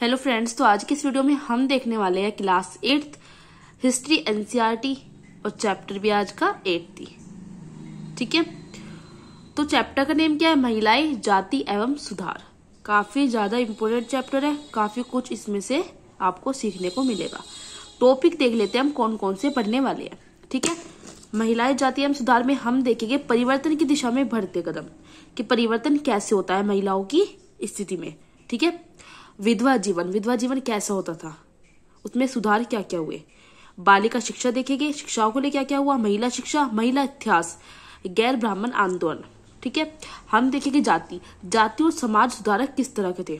hello friends तो आज के इस वीडियो में हम देखने वाले हैं क्लास एट्थ हिस्ट्री एनसीईआरटी और चैप्टर भी आज का एट्थ थी ठीक है तो चैप्टर का नेम क्या है महिलाएं जाति एवं सुधार काफ़ी ज़्यादा इम्पोर्टेंट चैप्टर है काफ़ी कुछ इसमें से आपको सीखने को मिलेगा टॉपिक देख लेते हैं हम कौन कौन से पढ़ने वाले हैं ठीक है महिलाएं जाति एवं सुधार में हम देखेंगे परिवर्तन की दिशा में बढ़ते कदम कि परिवर्तन कैसे होता है महिलाओं की स्थिति में ठीक है विधवा जीवन विधवा जीवन कैसा होता था उसमें सुधार क्या क्या हुए बालिका शिक्षा देखेंगे शिक्षाओं को लेकर क्या क्या हुआ महिला शिक्षा महिला इतिहास गैर ब्राह्मण आंदोलन ठीक है हम देखेंगे जाति जाति और समाज सुधारक किस तरह के थे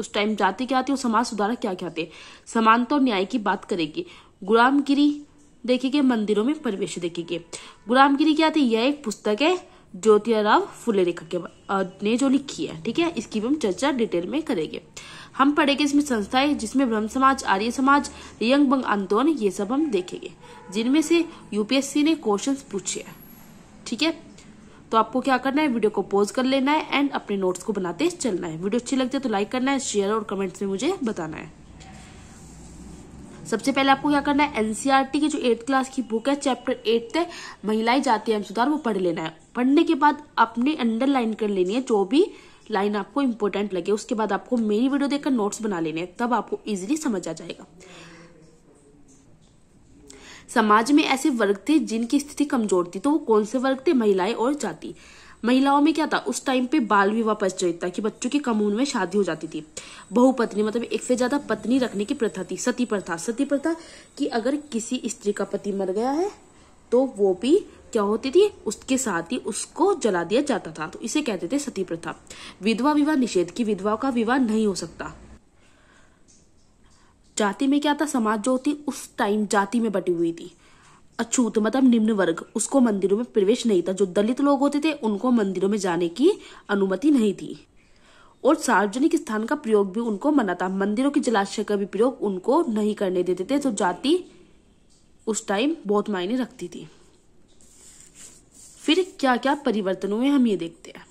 उस टाइम जाति क्या थी और समाज सुधारक क्या क्या थे समानता और न्याय की बात करेगी गुलामगिरी देखेंगे मंदिरों में परिवेश देखेंगे गुलामगिरी क्या थी यह एक पुस्तक है ज्योतिराव फुले लेखक ने जो लिखी है ठीक है इसकी भी हम चर्चा डिटेल में करेंगे हम पढ़ेंगे इसमें संस्थाएं जिसमें ब्रह्म समाज आर्य समाज यंग बंग आंदोलन ये सब हम देखेंगे जिनमें से यूपीएससी ने क्वेश्चन पूछे ठीक है तो आपको क्या करना है वीडियो को पॉज कर लेना है एंड अपने नोट्स को बनाते चलना है वीडियो अच्छी लगती है तो लाइक करना है शेयर और कमेंट्स में मुझे बताना है सबसे पहले आपको क्या करना है एनसीईआरटी e की जो एट्थ क्लास की बुक है चैप्टर एट है महिलाएं जाती है सुधार वो पढ़ लेना है पढ़ने के बाद अपने अंडरलाइन कर लेनी है जो भी लाइन आपको इंपॉर्टेंट लगे उसके बाद आपको मेरी वीडियो देखकर नोट्स बना लेने तब आपको इजिली समझ आ जाएगा समाज में ऐसे वर्ग थे जिनकी स्थिति कमजोर थी तो वो कौन से वर्ग थे महिलाएं और जाति महिलाओं में क्या था उस टाइम पे बाल विवाह प्रचलित था कि बच्चों की कम उम्र में शादी हो जाती थी बहुपत्नी मतलब एक से ज्यादा पत्नी रखने की प्रथा थी सती प्रथा सती प्रथा कि अगर किसी स्त्री का पति मर गया है तो वो भी क्या होती थी उसके साथ ही उसको जला दिया जाता था तो इसे कहते थे सती प्रथा विधवा विवाह निषेध की विधवा का विवाह नहीं हो सकता जाति में क्या था समाज जो होती उस टाइम जाति में बटी हुई थी अछूत मतलब निम्न वर्ग उसको मंदिरों में प्रवेश नहीं था जो दलित लोग होते थे उनको मंदिरों में जाने की अनुमति नहीं थी और सार्वजनिक स्थान का प्रयोग भी उनको मना था मंदिरों के जलाशय का भी प्रयोग उनको नहीं करने देते थे जो तो जाति उस टाइम बहुत मायने रखती थी फिर क्या क्या परिवर्तन हुए हम ये देखते हैं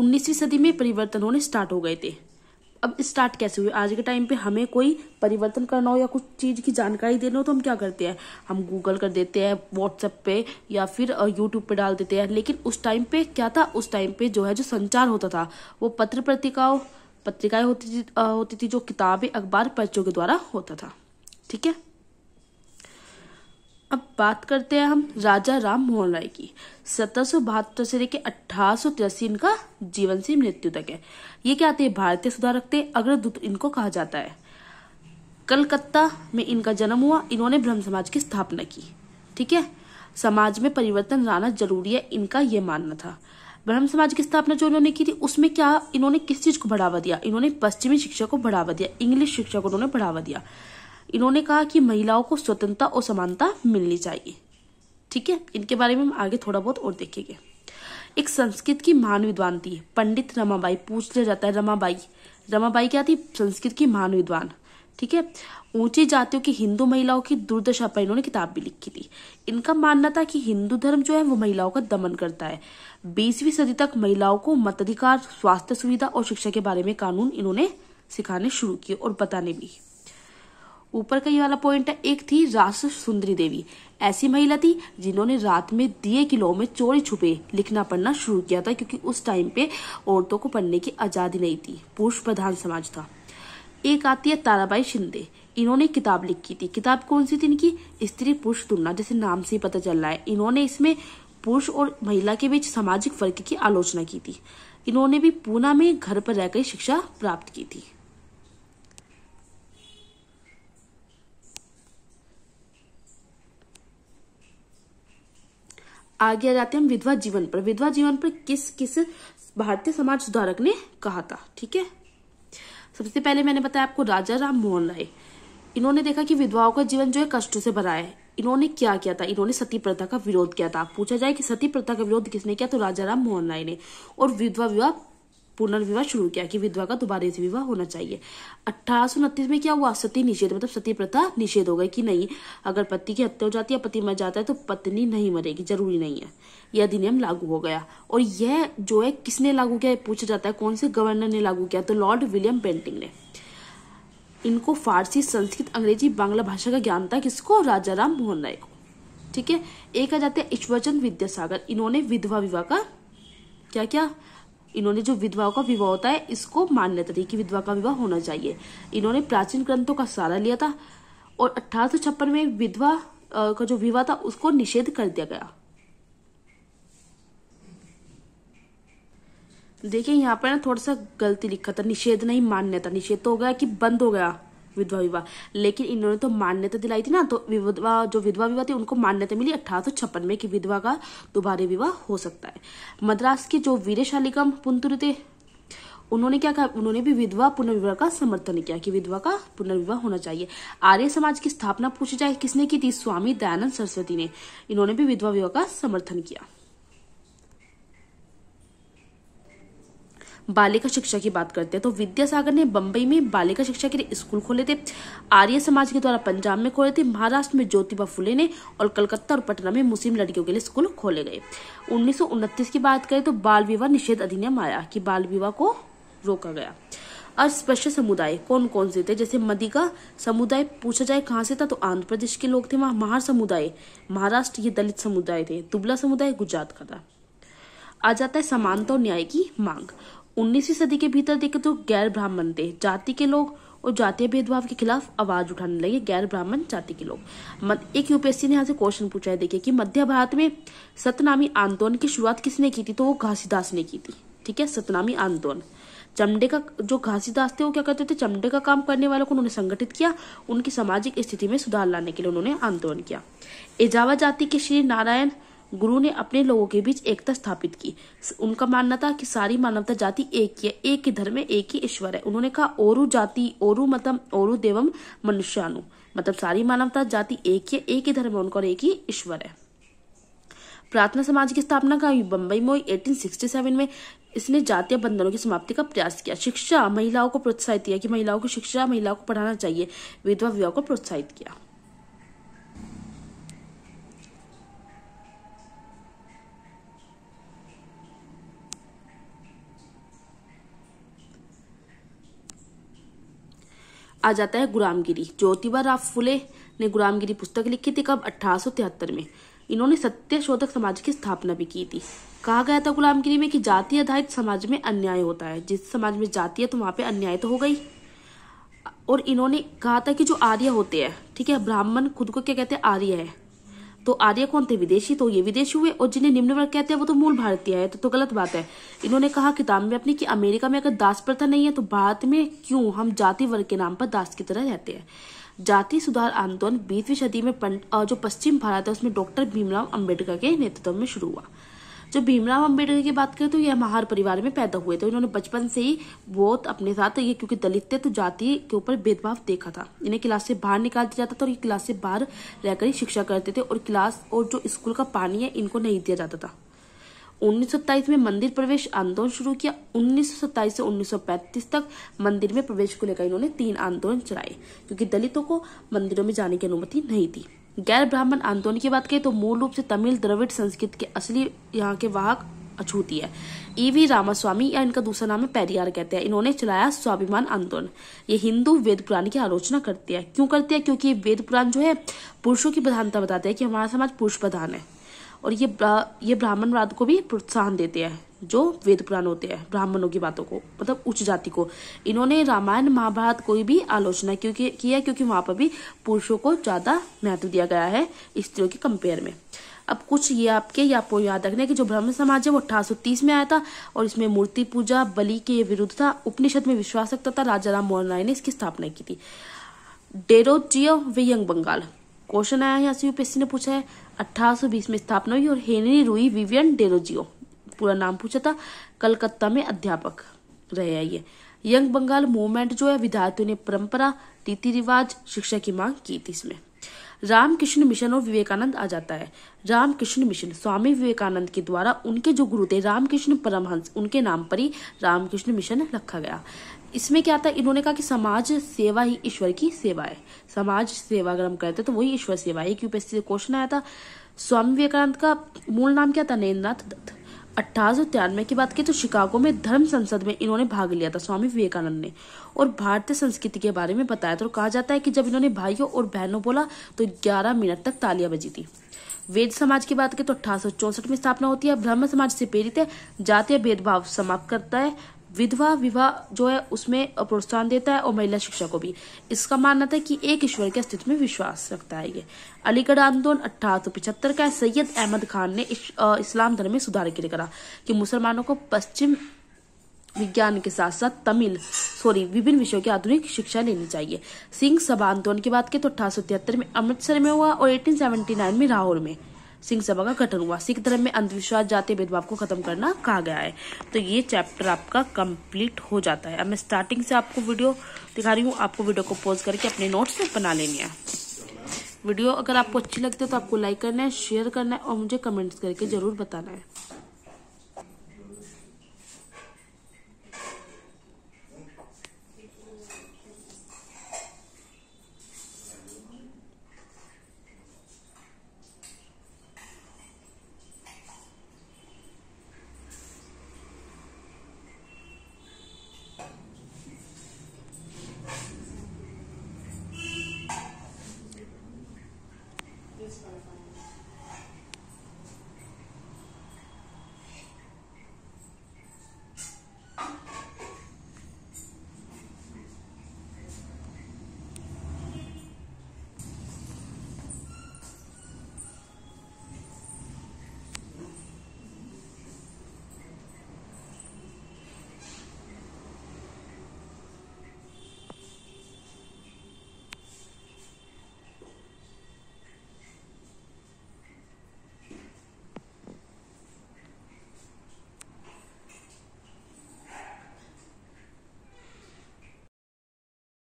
उन्नीसवीं सदी में परिवर्तन होने स्टार्ट हो गए थे अब स्टार्ट कैसे हुए आज के टाइम पे हमें कोई परिवर्तन करना हो या कुछ चीज़ की जानकारी देना हो तो हम क्या करते हैं हम गूगल कर देते हैं व्हाट्सएप पे या फिर यूट्यूब पे डाल देते हैं लेकिन उस टाइम पे क्या था उस टाइम पे जो है जो संचार होता था वो पत्र पत्रिकाओं पत्रिकाएं होती थी होती थी जो किताबें अखबार पर्चों के द्वारा होता था ठीक है अब बात करते हैं हम राजा राम मोहन राय की सत्रह सौ बहत्तर से लेकर अठारह सौ इनका जीवन से मृत्यु तक है ये क्या आते हैं भारतीय सुधारक थे अग्रदूत इनको कहा जाता है कलकत्ता में इनका जन्म हुआ इन्होंने ब्रह्म समाज की स्थापना की ठीक है समाज में परिवर्तन लाना जरूरी है इनका यह मानना था ब्रह्म समाज की स्थापना जो इन्होंने की थी उसमें क्या इन्होंने किस चीज को बढ़ावा दिया इन्होंने पश्चिमी शिक्षा को बढ़ावा दिया इंग्लिश शिक्षा को उन्होंने बढ़ावा दिया इन्होंने कहा कि महिलाओं को स्वतंत्रता और समानता मिलनी चाहिए ठीक है इनके बारे में हम आगे थोड़ा बहुत और देखेंगे एक संस्कृत की महान विद्वान थी पंडित रमाबाई पूछ लिया जाता है रमाबाई रमाबाई क्या थी संस्कृत की महान विद्वान ठीक है ऊंची जातियों की हिंदू महिलाओं की दुर्दशा पर इन्होंने किताब भी लिखी थी इनका मानना था कि हिंदू धर्म जो है वो महिलाओं का दमन करता है बीसवीं सदी तक महिलाओं को मताधिकार स्वास्थ्य सुविधा और शिक्षा के बारे में कानून इन्होंने सिखाने शुरू किए और बताने भी ऊपर का ये वाला पॉइंट है एक थी रास सुंदरी देवी ऐसी महिला थी जिन्होंने रात में दिए किलो में चोरी छुपे लिखना पढ़ना शुरू किया था क्योंकि उस टाइम पे औरतों को पढ़ने की आजादी नहीं थी पुरुष प्रधान समाज था एक आती है ताराबाई शिंदे इन्होंने किताब लिखी थी किताब कौन सी थी इनकी स्त्री पुरुष तुलना जैसे नाम से ही पता चल रहा है इन्होंने इसमें पुरुष और महिला के बीच सामाजिक फर्क की आलोचना की थी इन्होंने भी पूना में घर पर रहकर शिक्षा प्राप्त की थी आगे आ जाते हैं हम विधवा जीवन पर विधवा जीवन पर किस किस भारतीय समाज सुधारक ने कहा था ठीक है सबसे पहले मैंने बताया आपको राजा राम मोहन राय इन्होंने देखा कि विधवाओं का जीवन जो है कष्टों से भरा है इन्होंने क्या किया था इन्होंने सती प्रथा का विरोध किया था पूछा जाए कि सती प्रथा का विरोध किसने किया तो राजा राम मोहन राय ने और विधवा विवाह पुनर्विवाह शुरू किया कि विधवा का दोबारा से विवाह होना चाहिए अठारह में क्या हुआ सती निषेध मतलब सती प्रथा निषेध हो गई कि नहीं अगर पति की हत्या हो जाती है पति मर जाता है तो पत्नी नहीं मरेगी जरूरी नहीं है यह अधिनियम लागू हो गया और यह जो है किसने लागू किया पूछा जाता है कौन से गवर्नर ने लागू किया तो लॉर्ड विलियम पेंटिंग ने इनको फारसी संस्कृत अंग्रेजी बांग्ला भाषा का ज्ञान था किसको राजा राम मोहन राय को ठीक है एक आ जाते हैं ईश्वरचंद विद्यासागर इन्होंने विधवा विवाह का क्या क्या इन्होंने जो विधवाओं का विवाह होता है इसको मान्यता दी कि विधवा का विवाह होना चाहिए इन्होंने प्राचीन ग्रंथों का सहारा लिया था और अठारह में विधवा का जो विवाह था उसको निषेध कर दिया गया देखिए यहाँ पर ना थोड़ा सा गलती लिखा था निषेध नहीं मान्यता निषेध तो हो गया कि बंद हो गया विधवा विवाह लेकिन इन्होंने तो मान्यता दिलाई थी ना तो विधवा जो विधवा विवाह थी उनको मान्यता मिली अठारह में कि विधवा का दोबारा विवाह हो सकता है मद्रास की जो वीरशालिकम पुंतुर थे उन्होंने क्या कहा उन्होंने भी विधवा पुनर्विवाह का समर्थन किया कि विधवा का पुनर्विवाह होना चाहिए आर्य समाज की स्थापना पूछी जाए किसने की थी स्वामी दयानंद सरस्वती ने इन्होंने भी विधवा विवाह का समर्थन किया बालिका शिक्षा की बात करते हैं तो विद्यासागर ने बम्बई में बालिका शिक्षा के लिए स्कूल खोले थे आर्य समाज के द्वारा पंजाब में खोले थे महाराष्ट्र में ज्योतिबा फुले ने और कलकत्ता और पटना में मुस्लिम लड़कियों के लिए स्कूल खोले गए उन्नीस की बात करें तो बाल विवाह निषेध अधिनियम आया कि बाल विवाह को रोका गया अस्पृश्य समुदाय कौन कौन से थे जैसे मदिका समुदाय पूछा जाए कहाँ से था तो आंध्र प्रदेश के लोग थे वहां महार समुदाय महाराष्ट्र ये दलित समुदाय थे दुबला समुदाय गुजरात का था आ जाता है समानता और न्याय की मांग 19वीं सदी के भीतर देखे तो गैर ब्राह्मण थे जाति के लोग और जातीय भेदभाव के खिलाफ आवाज उठाने लगे गैर ब्राह्मण जाति के लोग एक यूपीएससी ने यहाँ से क्वेश्चन पूछा है देखिए कि मध्य भारत में सतनामी आंदोलन की शुरुआत किसने की थी तो वो घासीदास ने की थी ठीक है सतनामी आंदोलन चमड़े का जो घासीदास थे वो क्या करते थे चमड़े का काम करने वालों को उन्होंने संगठित किया उनकी सामाजिक स्थिति में सुधार लाने के लिए उन्होंने आंदोलन किया एजावा जाति के श्री नारायण गुरु ने अपने लोगों के बीच एकता स्थापित की उनका मानना था कि सारी मानवता जाति एक ही है एक ही धर्म है एक ही ईश्वर है उन्होंने कहा ओरु जाति ओरु मतम ओरु देवम मनुष्यानु मतलब सारी मानवता जाति एक ही है एक ही धर्म है उनका और एक ही ईश्वर है प्रार्थना समाज की स्थापना का बम्बई मोई सेवन में इसने जातीय बंधनों की समाप्ति का प्रयास किया शिक्षा महिलाओं को प्रोत्साहित किया कि महिलाओं को शिक्षा महिलाओं को पढ़ाना चाहिए विधवा विवाह को प्रोत्साहित किया आ जाता है गुलामगिरी ज्योतिबा राव फुले ने गुलामगिरी पुस्तक लिखी थी कब अठारह में इन्होंने सत्य शोधक समाज की स्थापना भी की थी कहा गया था गुलामगिरी में कि जाति आधारित समाज में अन्याय होता है जिस समाज में जाति है तो वहां पे अन्याय तो हो गई और इन्होंने कहा था कि जो आर्य होते हैं ठीक है ब्राह्मण खुद को क्या कहते हैं आर्य है तो आर्य कौन थे विदेशी तो ये विदेशी हुए और जिन्हें निम्न वर्ग कहते हैं वो तो मूल भारतीय है तो, तो गलत बात है इन्होंने कहा किताब में अपनी कि अमेरिका में अगर दास प्रथा नहीं है तो भारत में क्यों हम जाति वर्ग के नाम पर दास की तरह रहते हैं जाति सुधार आंदोलन बीसवीं सदी में जो पश्चिम भारत है उसमें डॉक्टर भीमराव अम्बेडकर के नेतृत्व में शुरू हुआ जब भीमराव अम्बेडकर की बात करें तो ये महार परिवार में पैदा हुए थे इन्होंने बचपन से ही बहुत अपने साथ ये क्योंकि दलित थे तो जाति के ऊपर भेदभाव देखा था इन्हें क्लास से बाहर निकाल दिया जाता था और ये क्लास से बाहर रहकर ही शिक्षा करते थे और क्लास और जो स्कूल का पानी है इनको नहीं दिया जाता था उन्नीस में मंदिर प्रवेश आंदोलन शुरू किया उन्नीस से 1935 तक मंदिर में प्रवेश को लेकर इन्होंने तीन आंदोलन चलाए क्योंकि दलितों को मंदिरों में जाने की अनुमति नहीं थी गैर ब्राह्मण आंदोलन की बात करें तो मूल रूप से तमिल द्रविड़ संस्कृत के असली यहाँ के वाहक अछूती है ईवी e रामास्वामी या इनका दूसरा नाम है पेरियार कहते हैं इन्होंने चलाया स्वाभिमान आंदोलन ये हिंदू वेद पुराण की आलोचना करती है क्यों करते है क्योंकि ये वेद पुराण जो है पुरुषों की प्रधानता बताते हैं कि हमारा समाज पुरुष प्रधान है और ये ये ब्राह्मणवाद को भी प्रोत्साहन देते हैं जो वेद पुराण होते हैं ब्राह्मणों की बातों को मतलब उच्च जाति को इन्होंने रामायण महाभारत कोई भी आलोचना क्योंकि किया क्योंकि वहां पर भी पुरुषों को ज्यादा महत्व दिया गया है स्त्रियों के कंपेयर में अब कुछ ये आपके या आपको याद रखना कि जो ब्रह्म समाज है वो अठारह में आया था और इसमें मूर्ति पूजा बलि के विरुद्ध था उपनिषद में विश्वास रखता था राजा राम मोहन राय ने इसकी स्थापना की थी Derozio young Bengal question आया यहाँ से यूपीएससी ने पूछा है अठारह में स्थापना हुई और हेनरी रूई विवियन डेरोजियो पूरा नाम पूछा था कलकत्ता में अध्यापक रहे हैं ये यंग बंगाल मूवमेंट जो है विद्यार्थियों ने परंपरा रीति रिवाज शिक्षा की मांग की थी इसमें रामकृष्ण मिशन और विवेकानंद आ जाता है रामकृष्ण मिशन स्वामी विवेकानंद के द्वारा उनके जो गुरु थे रामकृष्ण परमहंस उनके नाम पर ही रामकृष्ण मिशन रखा गया इसमें क्या था इन्होंने कहा कि समाज सेवा ही ईश्वर की सेवा है समाज सेवा अगर हम करते तो वही ईश्वर सेवा है एक से क्वेश्चन आया था स्वामी विवेकानंद का मूल नाम क्या था नेन्द्रनाथ दत्त अट्ठारह की बात की तो शिकागो में धर्म संसद में इन्होंने भाग लिया था स्वामी विवेकानंद ने और भारतीय संस्कृति के बारे में बताया था तो और कहा जाता है कि जब इन्होंने भाइयों और बहनों बोला तो 11 मिनट तक तालियां बजी थी वेद समाज की बात की तो अठारह में स्थापना होती है ब्रह्म समाज से प्रेरित है जातीय भेदभाव समाप्त करता है विधवा विवाह जो है उसमें प्रोत्साहन देता है और महिला शिक्षा को भी इसका मानना था कि एक ईश्वर के अस्तित्व में विश्वास रखता है ये अलीगढ़ आंदोलन अठारह सौ का सैयद अहमद खान ने इस, इस्लाम धर्म में सुधार के लिए करा कि मुसलमानों को पश्चिम विज्ञान के साथ साथ तमिल सॉरी विभिन्न विषयों की आधुनिक शिक्षा लेनी चाहिए सिंह सभा आंदोलन की बात की तो अठारह में अमृतसर में हुआ और एटीन में लाहौर में सिंह सभा का गठन हुआ सिख धर्म में अंधविश्वास जाति भेदभाव को खत्म करना कहा गया है तो ये चैप्टर आपका कंप्लीट हो जाता है अब मैं स्टार्टिंग से आपको वीडियो दिखा रही हूँ आपको वीडियो को पॉज करके अपने नोट्स बना लेनी है वीडियो अगर आपको अच्छी लगती है तो आपको लाइक करना है शेयर करना है और मुझे कमेंट्स करके जरूर बताना है